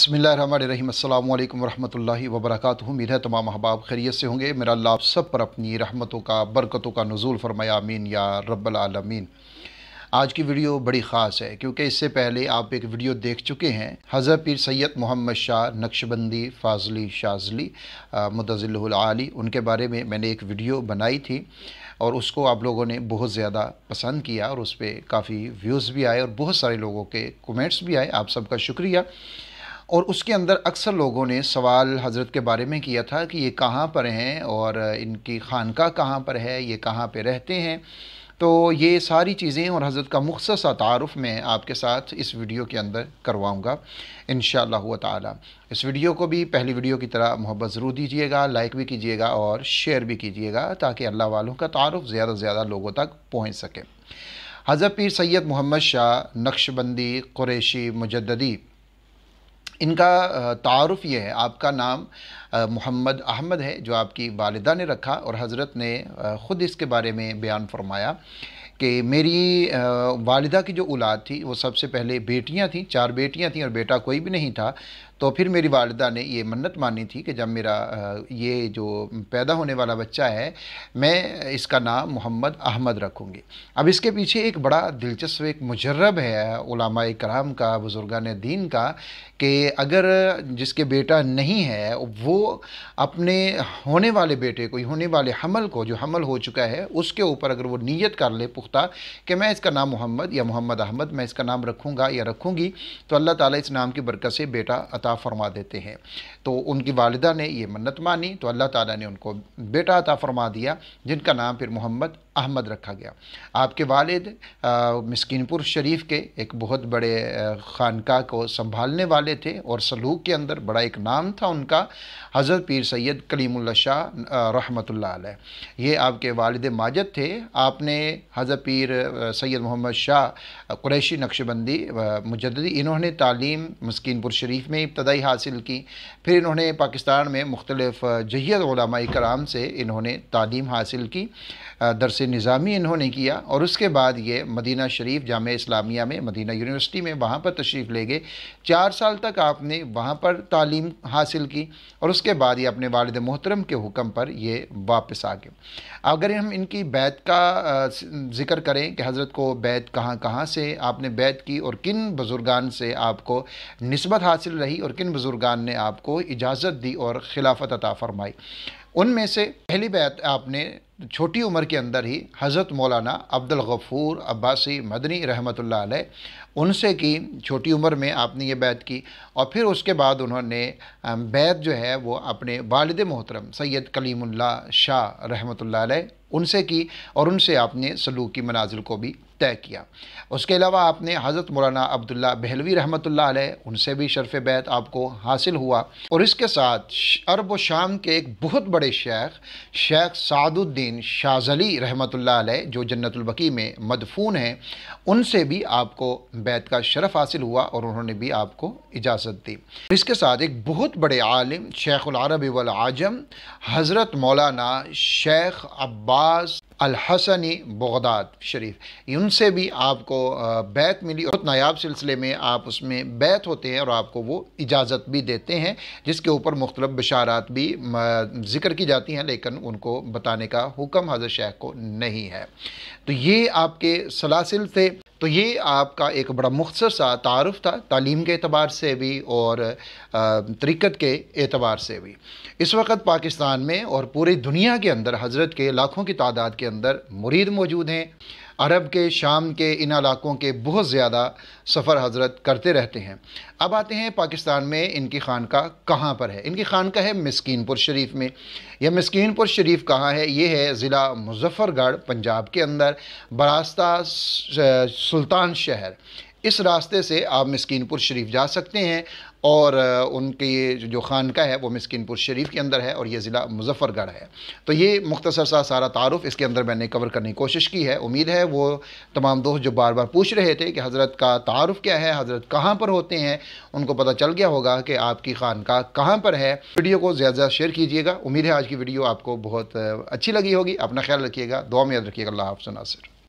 बसमीम् अल्लाम वरहमल वबरक उम्मीद है तमाम अहबाब खैरियत से होंगे मेरा लाभ आप सब पर अपनी रहमतों का बरकतों का नज़ुल फरमाया मीन या रब्बालमीन आज की वीडियो बड़ी ख़ास है क्योंकि इससे पहले आप एक वीडियो देख चुके हैं हज़र पीर सैयद मोहम्मद शाह नक्शबंदी फाजली शाजली मदजिलआली उनके बारे में मैंने एक वीडियो बनाई थी और उसको आप लोगों ने बहुत ज़्यादा पसंद किया और उस पर काफ़ी व्यूज़ भी आए और बहुत सारे लोगों के कमेंट्स भी आए आप सबका शुक्रिया और उसके अंदर अक्सर लोगों ने सवाल हज़रत के बारे में किया था कि ये कहाँ पर हैं और इनकी खानका कहाँ पर है ये कहाँ पर रहते हैं तो ये सारी चीज़ें और हज़रत का मुखसा तारफ़ मैं आपके साथ इस वीडियो के अंदर करवाऊँगा इन ताला इस वीडियो को भी पहली वीडियो की तरह मोहब्बत ज़रूर दीजिएगा लाइक भी कीजिएगा और शेयर भी कीजिएगा ताकि अल्लाह वालों का तारफ़ ज़्यादा से ज़्यादा लोगों तक पहुँच सके हज़रत पीर सैद मोहम्मद शाह नक्शबंदी क्रैशी मुजदी इनका तारफ़ ये है आपका नाम मोहम्मद अहमद है जो आपकी वालदा ने रखा और हज़रत ने ख़ुद इसके बारे में बयान फरमाया कि मेरी वालदा की जो औलाद थी वो सबसे पहले बेटियां थीं चार बेटियां थीं और बेटा कोई भी नहीं था तो फिर मेरी वालदा ने ये मन्नत मानी थी कि जब मेरा ये जो पैदा होने वाला बच्चा है मैं इसका नाम मोहम्मद अहमद रखूँगी अब इसके पीछे एक बड़ा दिलचस्प एक मुजरब है उलामा कराम का बुज़ुर्गान दीन का कि अगर जिसके बेटा नहीं है वो अपने होने वाले बेटे को होने वाले हमल को जो हमल हो चुका है उसके ऊपर अगर वो नीयत कर ले पुख्ता कि मैं इसका नाम मोहम्मद या मोहम्मद अहमद मैं इसका नाम रखूँगा या रखूँगी तो अल्लाह ताला इस नाम की बरकत से बेटा अता अता फ़रमा देते हैं तो उनकी वालदा ने यह मन्नत मानी तो अल्लाह ताली ने उनको बेटा अता फ़रमा दिया जिनका नाम फिर मोहम्मद अहमद रखा गया आपके वालिद मस्किनपुर शरीफ के एक बहुत बड़े खानका को संभालने वाले थे और सलूक के अंदर बड़ा एक नाम था उनका हज़रत पीर सैयद कलीमुल्ला शाह रहमत ये आपके वालद माजद थे आपने हज़रत पीर सैयद मोहम्मद शाह कुरैशी नक्शबंदी मुजदी इन्होंने तालीम मस्किनपुर शरीफ में इब्तदाई हासिल की फिर इन्होंने पाकिस्तान में मुख्तलफ़ जहीद कराम से इन्होंने तालीम हासिल की दरस निज़ामी इन्होंने किया और उसके बाद ये मदीना शरीफ जाम इस्लामिया में मदीना यूनिवर्सिटी में वहाँ पर तशरीफ़ ले गए चार साल तक आपने वहाँ पर तालीम हासिल की और उसके बाद ये अपने वालद मोहतरम के हुक्म पर ये वापस आ गए अगर हम इनकी बैत का ज़िक्र करें कि हज़रत को बैत कहाँ कहाँ से आपने बैत की और किन बुज़ुर्गान से आपको नस्बत हासिल रही और किन बुज़ुर्गान ने आपको इजाज़त दी और खिलाफत अता फ़रमाई उनमें से पहली बैत आपने छोटी उम्र के अंदर ही हज़रत मौलाना अब्दुल गफ़ूर अब्बासी मदनी रहमत उनसे की छोटी उम्र में आपने ये बैत की और फिर उसके बाद उन्होंने बैत जो है वो अपने वालद मोहतरम सैयद कलीमुल्ला शाह रहमत उनसे की और उनसे आपने सलूक की मनाजिल को भी तय किया उसके अलावा आपने हज़रत मौलाना अब्दुल्ला बहलवी रहमत उनसे भी शरफ़ बैत आपको हासिल हुआ और इसके साथ अरब शाम के एक बहुत बड़े शेख शेख सादुद्दीन शाजली रहमत जो जन्नतबकी में मदफून हैं उनसे भी आपको बैत का शरफ़ हासिल हुआ और उन्होंने भी आपको इजाज़त दी इसके साथ एक बहुत बड़े आलिम शेख आरब वल आजम हज़रत मौलाना शेख अब्बास अब्बास अलहसनी बगदाद शरीफ उनसे भी आपको बैत मिली और नायाब सिलसिले में आप उसमें बैत होते हैं और आपको वो इजाज़त भी देते हैं जिसके ऊपर मुख्तलिफ बशारात भी ज़िक्र की जाती हैं लेकिन उनको बताने का हुक्म हज़रत शेख को नहीं है तो ये आपके सलासिल थे तो ये आपका एक बड़ा मुख्तर सा तारफ़ था तालीम के अतबार से भी और तरीक़त के अतबार से भी इस वक्त पाकिस्तान में और पूरी दुनिया के अंदर हज़रत के लाखों की तादाद के अंदर मुरीद मौजूद हैं अरब के शाम के इन इलाकों के बहुत ज़्यादा सफ़र हजरत करते रहते हैं अब आते हैं पाकिस्तान में इनकी खानका कहाँ पर है इनकी खानका है मस्किनपुर शरीफ में यह मस्किनपुर शरीफ कहाँ है ये है ज़िला मुजफ़्फ़रगढ़ पंजाब के अंदर बरास्ता सुल्तान शहर इस रास्ते से आप मस्किनपुर शरीफ जा सकते हैं और उनकी जो खानका है वो मस्किनपुर शरीफ के अंदर है और ये ज़िला मुजफ़रगढ़ है तो ये मुख्तसर सा सारा तारफ़ इसके अंदर मैंने कवर करने की कोशिश की है उम्मीद है वो तमाम दोस्त जो बार बार पूछ रहे थे कि हज़रत का तारफ़ क्या है हज़रत कहाँ पर होते हैं उनको पता चल गया होगा कि आपकी खानका कहाँ पर है वीडियो को ज़्यादा ज़्यादा शेयर कीजिएगा उम्मीद है आज की वीडियो आपको बहुत अच्छी लगी होगी अपना ख्याल रखिएगा दुआ में याद रखिएगा अल्लाह हाफ नासिर